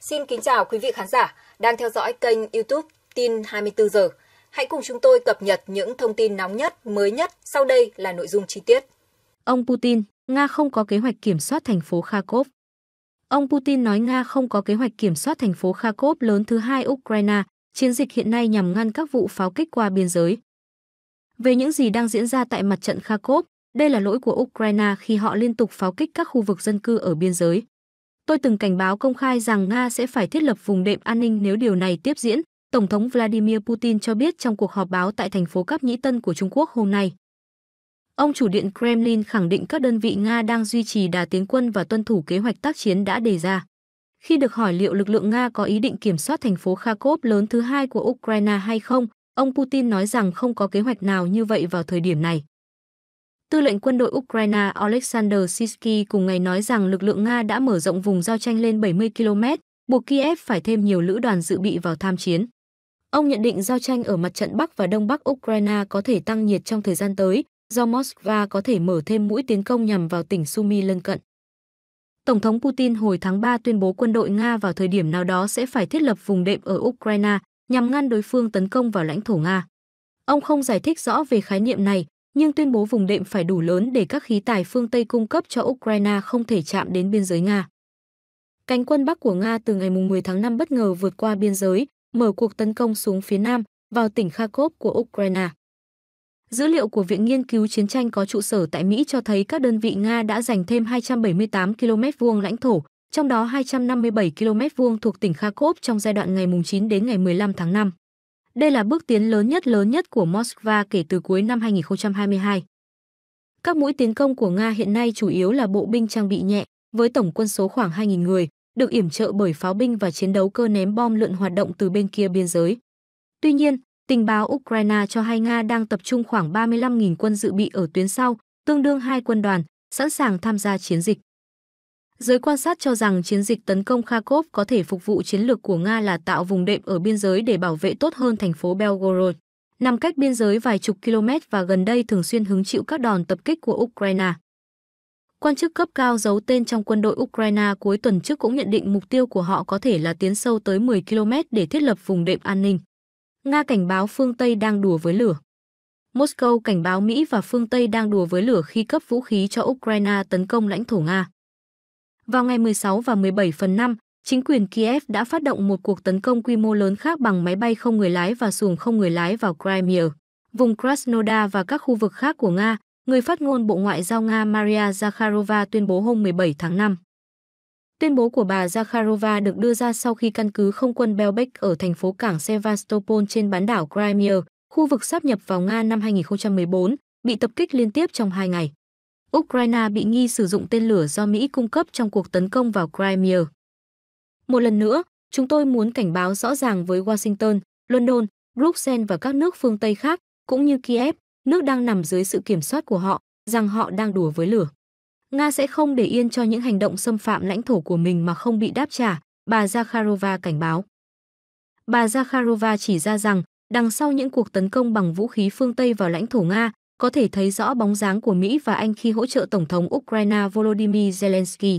Xin kính chào quý vị khán giả đang theo dõi kênh YouTube Tin 24 giờ. Hãy cùng chúng tôi cập nhật những thông tin nóng nhất, mới nhất. Sau đây là nội dung chi tiết. Ông Putin, Nga không có kế hoạch kiểm soát thành phố Kharkov. Ông Putin nói Nga không có kế hoạch kiểm soát thành phố Kharkov lớn thứ hai Ukraine. Chiến dịch hiện nay nhằm ngăn các vụ pháo kích qua biên giới. Về những gì đang diễn ra tại mặt trận Kharkov, đây là lỗi của Ukraine khi họ liên tục pháo kích các khu vực dân cư ở biên giới. Tôi từng cảnh báo công khai rằng Nga sẽ phải thiết lập vùng đệm an ninh nếu điều này tiếp diễn, Tổng thống Vladimir Putin cho biết trong cuộc họp báo tại thành phố Cáp Nhĩ Tân của Trung Quốc hôm nay. Ông chủ điện Kremlin khẳng định các đơn vị Nga đang duy trì đà tiến quân và tuân thủ kế hoạch tác chiến đã đề ra. Khi được hỏi liệu lực lượng Nga có ý định kiểm soát thành phố Kharkov lớn thứ hai của Ukraine hay không, ông Putin nói rằng không có kế hoạch nào như vậy vào thời điểm này. Tư lệnh quân đội Ukraine Oleksandr Sisky cùng ngày nói rằng lực lượng Nga đã mở rộng vùng giao tranh lên 70 km, buộc Kiev phải thêm nhiều lữ đoàn dự bị vào tham chiến. Ông nhận định giao tranh ở mặt trận Bắc và Đông Bắc Ukraine có thể tăng nhiệt trong thời gian tới, do Moscow có thể mở thêm mũi tiến công nhằm vào tỉnh Sumy lân cận. Tổng thống Putin hồi tháng 3 tuyên bố quân đội Nga vào thời điểm nào đó sẽ phải thiết lập vùng đệm ở Ukraine nhằm ngăn đối phương tấn công vào lãnh thổ Nga. Ông không giải thích rõ về khái niệm này, nhưng tuyên bố vùng đệm phải đủ lớn để các khí tài phương Tây cung cấp cho Ukraine không thể chạm đến biên giới Nga. Cánh quân Bắc của Nga từ ngày 10 tháng 5 bất ngờ vượt qua biên giới, mở cuộc tấn công xuống phía Nam, vào tỉnh Kharkov của Ukraine. Dữ liệu của Viện Nghiên cứu Chiến tranh có trụ sở tại Mỹ cho thấy các đơn vị Nga đã giành thêm 278 km vuông lãnh thổ, trong đó 257 km vuông thuộc tỉnh Kharkov trong giai đoạn ngày 9 đến ngày 15 tháng 5. Đây là bước tiến lớn nhất lớn nhất của Moscow kể từ cuối năm 2022. Các mũi tiến công của Nga hiện nay chủ yếu là bộ binh trang bị nhẹ, với tổng quân số khoảng 2.000 người, được yểm trợ bởi pháo binh và chiến đấu cơ ném bom lượn hoạt động từ bên kia biên giới. Tuy nhiên, tình báo Ukraine cho hay Nga đang tập trung khoảng 35.000 quân dự bị ở tuyến sau, tương đương hai quân đoàn, sẵn sàng tham gia chiến dịch. Giới quan sát cho rằng chiến dịch tấn công Kharkov có thể phục vụ chiến lược của Nga là tạo vùng đệm ở biên giới để bảo vệ tốt hơn thành phố Belgorod, nằm cách biên giới vài chục km và gần đây thường xuyên hứng chịu các đòn tập kích của Ukraine. Quan chức cấp cao giấu tên trong quân đội Ukraine cuối tuần trước cũng nhận định mục tiêu của họ có thể là tiến sâu tới 10 km để thiết lập vùng đệm an ninh. Nga cảnh báo phương Tây đang đùa với lửa. Moscow cảnh báo Mỹ và phương Tây đang đùa với lửa khi cấp vũ khí cho Ukraine tấn công lãnh thổ Nga. Vào ngày 16 và 17 phần 5, chính quyền Kiev đã phát động một cuộc tấn công quy mô lớn khác bằng máy bay không người lái và xuồng không người lái vào Crimea, vùng Krasnodar và các khu vực khác của Nga, người phát ngôn Bộ Ngoại giao Nga Maria Zakharova tuyên bố hôm 17 tháng 5. Tuyên bố của bà Zakharova được đưa ra sau khi căn cứ không quân Belbek ở thành phố cảng Sevastopol trên bán đảo Crimea, khu vực sáp nhập vào Nga năm 2014, bị tập kích liên tiếp trong hai ngày. Ukraine bị nghi sử dụng tên lửa do Mỹ cung cấp trong cuộc tấn công vào Crimea. Một lần nữa, chúng tôi muốn cảnh báo rõ ràng với Washington, London, Bruxelles và các nước phương Tây khác, cũng như Kiev, nước đang nằm dưới sự kiểm soát của họ, rằng họ đang đùa với lửa. Nga sẽ không để yên cho những hành động xâm phạm lãnh thổ của mình mà không bị đáp trả, bà Zakharova cảnh báo. Bà Zakharova chỉ ra rằng, đằng sau những cuộc tấn công bằng vũ khí phương Tây vào lãnh thổ Nga có thể thấy rõ bóng dáng của Mỹ và Anh khi hỗ trợ Tổng thống Ukraine Volodymyr Zelensky.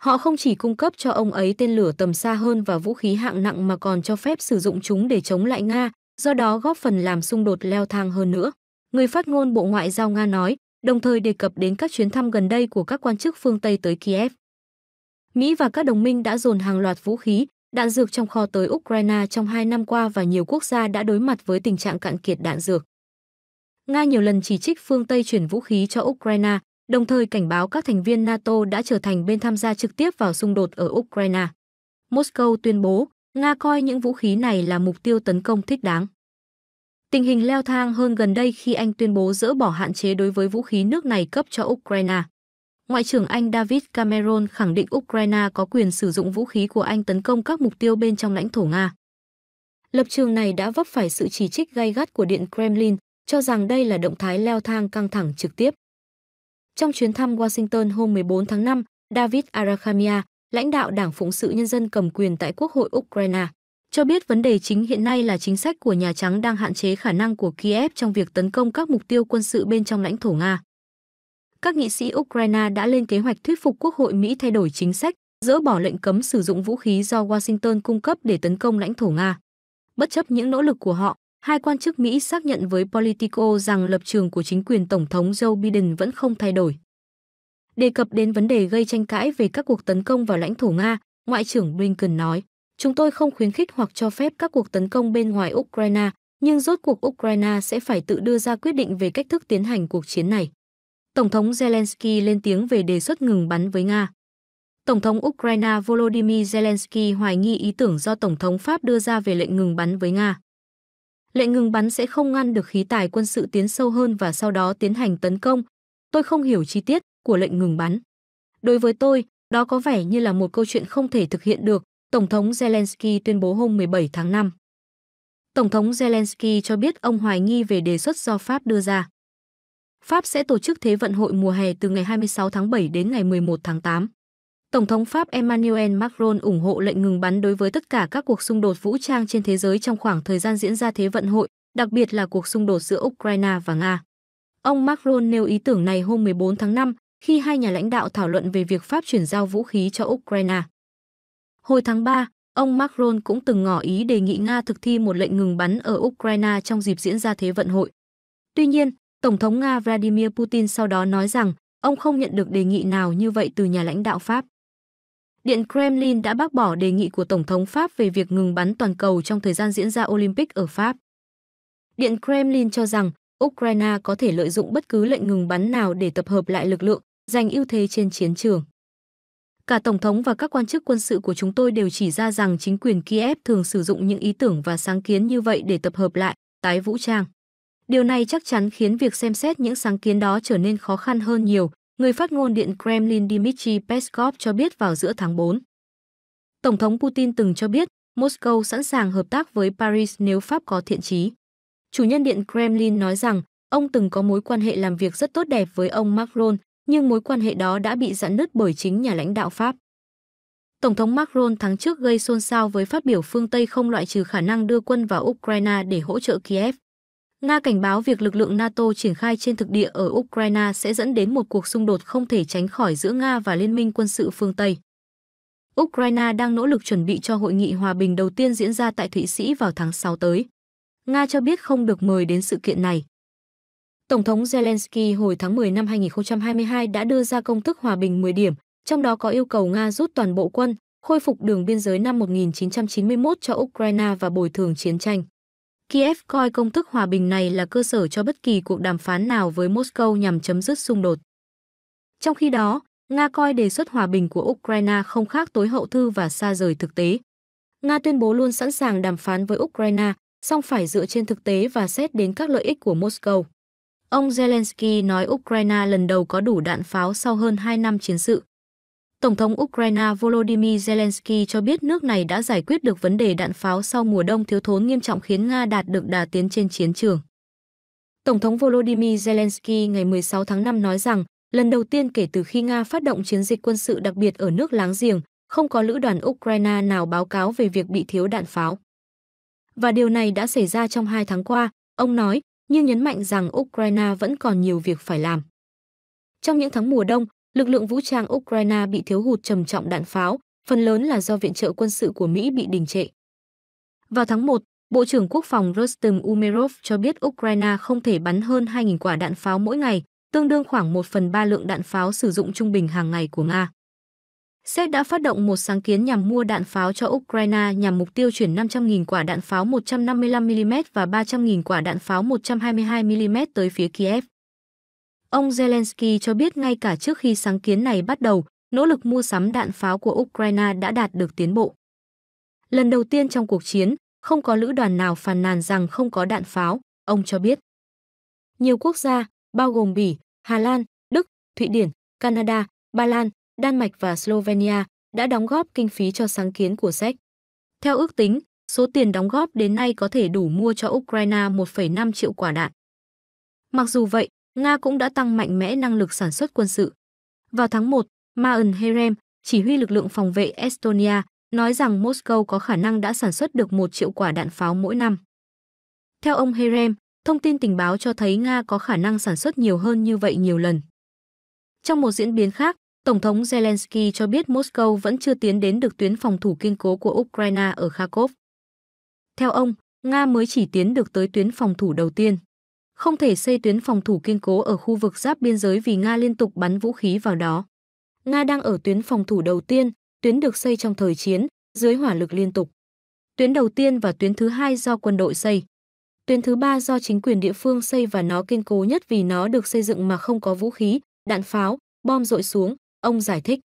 Họ không chỉ cung cấp cho ông ấy tên lửa tầm xa hơn và vũ khí hạng nặng mà còn cho phép sử dụng chúng để chống lại Nga, do đó góp phần làm xung đột leo thang hơn nữa. Người phát ngôn Bộ Ngoại giao Nga nói, đồng thời đề cập đến các chuyến thăm gần đây của các quan chức phương Tây tới Kiev. Mỹ và các đồng minh đã dồn hàng loạt vũ khí, đạn dược trong kho tới Ukraine trong hai năm qua và nhiều quốc gia đã đối mặt với tình trạng cạn kiệt đạn dược. Nga nhiều lần chỉ trích phương Tây chuyển vũ khí cho Ukraine, đồng thời cảnh báo các thành viên NATO đã trở thành bên tham gia trực tiếp vào xung đột ở Ukraine. Moscow tuyên bố, Nga coi những vũ khí này là mục tiêu tấn công thích đáng. Tình hình leo thang hơn gần đây khi Anh tuyên bố dỡ bỏ hạn chế đối với vũ khí nước này cấp cho Ukraine. Ngoại trưởng Anh David Cameron khẳng định Ukraine có quyền sử dụng vũ khí của Anh tấn công các mục tiêu bên trong lãnh thổ Nga. Lập trường này đã vấp phải sự chỉ trích gay gắt của Điện Kremlin, cho rằng đây là động thái leo thang căng thẳng trực tiếp. Trong chuyến thăm Washington hôm 14 tháng 5, David Arakhamia, lãnh đạo Đảng Phụng sự Nhân dân cầm quyền tại Quốc hội Ukraine, cho biết vấn đề chính hiện nay là chính sách của Nhà Trắng đang hạn chế khả năng của Kiev trong việc tấn công các mục tiêu quân sự bên trong lãnh thổ Nga. Các nghị sĩ Ukraine đã lên kế hoạch thuyết phục Quốc hội Mỹ thay đổi chính sách, dỡ bỏ lệnh cấm sử dụng vũ khí do Washington cung cấp để tấn công lãnh thổ Nga. Bất chấp những nỗ lực của họ, Hai quan chức Mỹ xác nhận với Politico rằng lập trường của chính quyền Tổng thống Joe Biden vẫn không thay đổi. Đề cập đến vấn đề gây tranh cãi về các cuộc tấn công vào lãnh thổ Nga, Ngoại trưởng Blinken nói, chúng tôi không khuyến khích hoặc cho phép các cuộc tấn công bên ngoài Ukraine, nhưng rốt cuộc Ukraine sẽ phải tự đưa ra quyết định về cách thức tiến hành cuộc chiến này. Tổng thống Zelensky lên tiếng về đề xuất ngừng bắn với Nga. Tổng thống Ukraine Volodymyr Zelensky hoài nghi ý tưởng do Tổng thống Pháp đưa ra về lệnh ngừng bắn với Nga lệnh ngừng bắn sẽ không ngăn được khí tài quân sự tiến sâu hơn và sau đó tiến hành tấn công. Tôi không hiểu chi tiết của lệnh ngừng bắn. Đối với tôi, đó có vẻ như là một câu chuyện không thể thực hiện được, Tổng thống Zelensky tuyên bố hôm 17 tháng 5. Tổng thống Zelensky cho biết ông hoài nghi về đề xuất do Pháp đưa ra. Pháp sẽ tổ chức Thế vận hội mùa hè từ ngày 26 tháng 7 đến ngày 11 tháng 8. Tổng thống Pháp Emmanuel Macron ủng hộ lệnh ngừng bắn đối với tất cả các cuộc xung đột vũ trang trên thế giới trong khoảng thời gian diễn ra Thế vận hội, đặc biệt là cuộc xung đột giữa Ukraine và Nga. Ông Macron nêu ý tưởng này hôm 14 tháng 5 khi hai nhà lãnh đạo thảo luận về việc Pháp chuyển giao vũ khí cho Ukraine. Hồi tháng 3, ông Macron cũng từng ngỏ ý đề nghị Nga thực thi một lệnh ngừng bắn ở Ukraine trong dịp diễn ra Thế vận hội. Tuy nhiên, Tổng thống Nga Vladimir Putin sau đó nói rằng ông không nhận được đề nghị nào như vậy từ nhà lãnh đạo Pháp. Điện Kremlin đã bác bỏ đề nghị của Tổng thống Pháp về việc ngừng bắn toàn cầu trong thời gian diễn ra Olympic ở Pháp. Điện Kremlin cho rằng Ukraine có thể lợi dụng bất cứ lệnh ngừng bắn nào để tập hợp lại lực lượng, giành ưu thế trên chiến trường. Cả Tổng thống và các quan chức quân sự của chúng tôi đều chỉ ra rằng chính quyền Kiev thường sử dụng những ý tưởng và sáng kiến như vậy để tập hợp lại, tái vũ trang. Điều này chắc chắn khiến việc xem xét những sáng kiến đó trở nên khó khăn hơn nhiều, Người phát ngôn Điện Kremlin Dmitry Peskov cho biết vào giữa tháng 4. Tổng thống Putin từng cho biết Moscow sẵn sàng hợp tác với Paris nếu Pháp có thiện chí. Chủ nhân Điện Kremlin nói rằng ông từng có mối quan hệ làm việc rất tốt đẹp với ông Macron, nhưng mối quan hệ đó đã bị giãn nứt bởi chính nhà lãnh đạo Pháp. Tổng thống Macron tháng trước gây xôn xao với phát biểu phương Tây không loại trừ khả năng đưa quân vào Ukraine để hỗ trợ Kiev. Nga cảnh báo việc lực lượng NATO triển khai trên thực địa ở Ukraine sẽ dẫn đến một cuộc xung đột không thể tránh khỏi giữa Nga và Liên minh quân sự phương Tây. Ukraine đang nỗ lực chuẩn bị cho hội nghị hòa bình đầu tiên diễn ra tại Thụy Sĩ vào tháng 6 tới. Nga cho biết không được mời đến sự kiện này. Tổng thống Zelensky hồi tháng 10 năm 2022 đã đưa ra công thức hòa bình 10 điểm, trong đó có yêu cầu Nga rút toàn bộ quân, khôi phục đường biên giới năm 1991 cho Ukraine và bồi thường chiến tranh. Kiev coi công thức hòa bình này là cơ sở cho bất kỳ cuộc đàm phán nào với Moscow nhằm chấm dứt xung đột. Trong khi đó, Nga coi đề xuất hòa bình của Ukraine không khác tối hậu thư và xa rời thực tế. Nga tuyên bố luôn sẵn sàng đàm phán với Ukraine, song phải dựa trên thực tế và xét đến các lợi ích của Moscow. Ông Zelensky nói Ukraine lần đầu có đủ đạn pháo sau hơn 2 năm chiến sự. Tổng thống Ukraine Volodymyr Zelensky cho biết nước này đã giải quyết được vấn đề đạn pháo sau mùa đông thiếu thốn nghiêm trọng khiến Nga đạt được đà tiến trên chiến trường. Tổng thống Volodymyr Zelensky ngày 16 tháng 5 nói rằng, lần đầu tiên kể từ khi Nga phát động chiến dịch quân sự đặc biệt ở nước láng giềng, không có lữ đoàn Ukraine nào báo cáo về việc bị thiếu đạn pháo. Và điều này đã xảy ra trong hai tháng qua, ông nói, nhưng nhấn mạnh rằng Ukraine vẫn còn nhiều việc phải làm. Trong những tháng mùa đông, lực lượng vũ trang Ukraine bị thiếu hụt trầm trọng đạn pháo, phần lớn là do viện trợ quân sự của Mỹ bị đình trệ. Vào tháng 1, Bộ trưởng Quốc phòng Rostam Umerov cho biết Ukraine không thể bắn hơn 2.000 quả đạn pháo mỗi ngày, tương đương khoảng 1 phần 3 lượng đạn pháo sử dụng trung bình hàng ngày của Nga. Séc đã phát động một sáng kiến nhằm mua đạn pháo cho Ukraine nhằm mục tiêu chuyển 500.000 quả đạn pháo 155mm và 300.000 quả đạn pháo 122mm tới phía Kiev. Ông Zelensky cho biết ngay cả trước khi sáng kiến này bắt đầu, nỗ lực mua sắm đạn pháo của Ukraine đã đạt được tiến bộ. Lần đầu tiên trong cuộc chiến, không có lữ đoàn nào phàn nàn rằng không có đạn pháo, ông cho biết. Nhiều quốc gia, bao gồm Bỉ, Hà Lan, Đức, Thụy Điển, Canada, Ba Lan, Đan Mạch và Slovenia đã đóng góp kinh phí cho sáng kiến của SEC. Theo ước tính, số tiền đóng góp đến nay có thể đủ mua cho Ukraine 1,5 triệu quả đạn. Mặc dù vậy, Nga cũng đã tăng mạnh mẽ năng lực sản xuất quân sự. Vào tháng 1, Maen Herem, chỉ huy lực lượng phòng vệ Estonia, nói rằng Moscow có khả năng đã sản xuất được một triệu quả đạn pháo mỗi năm. Theo ông Herem, thông tin tình báo cho thấy Nga có khả năng sản xuất nhiều hơn như vậy nhiều lần. Trong một diễn biến khác, Tổng thống Zelensky cho biết Moscow vẫn chưa tiến đến được tuyến phòng thủ kiên cố của Ukraine ở Kharkov. Theo ông, Nga mới chỉ tiến được tới tuyến phòng thủ đầu tiên không thể xây tuyến phòng thủ kiên cố ở khu vực giáp biên giới vì Nga liên tục bắn vũ khí vào đó. Nga đang ở tuyến phòng thủ đầu tiên, tuyến được xây trong thời chiến, dưới hỏa lực liên tục. Tuyến đầu tiên và tuyến thứ hai do quân đội xây. Tuyến thứ ba do chính quyền địa phương xây và nó kiên cố nhất vì nó được xây dựng mà không có vũ khí, đạn pháo, bom dội xuống, ông giải thích.